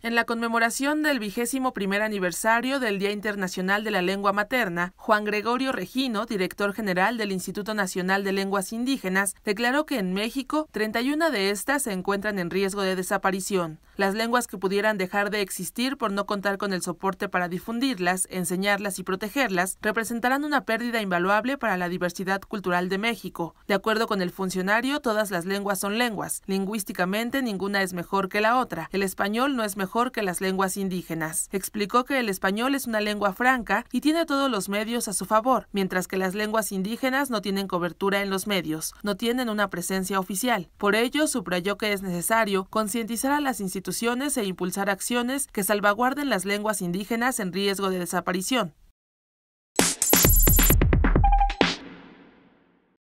En la conmemoración del vigésimo primer aniversario del Día Internacional de la Lengua Materna, Juan Gregorio Regino, director general del Instituto Nacional de Lenguas Indígenas, declaró que en México 31 de estas se encuentran en riesgo de desaparición. Las lenguas que pudieran dejar de existir por no contar con el soporte para difundirlas, enseñarlas y protegerlas representarán una pérdida invaluable para la diversidad cultural de México. De acuerdo con el funcionario, todas las lenguas son lenguas. Lingüísticamente ninguna es mejor que la otra. El español no es mejor mejor que las lenguas indígenas. Explicó que el español es una lengua franca y tiene todos los medios a su favor, mientras que las lenguas indígenas no tienen cobertura en los medios, no tienen una presencia oficial. Por ello, subrayó que es necesario concientizar a las instituciones e impulsar acciones que salvaguarden las lenguas indígenas en riesgo de desaparición.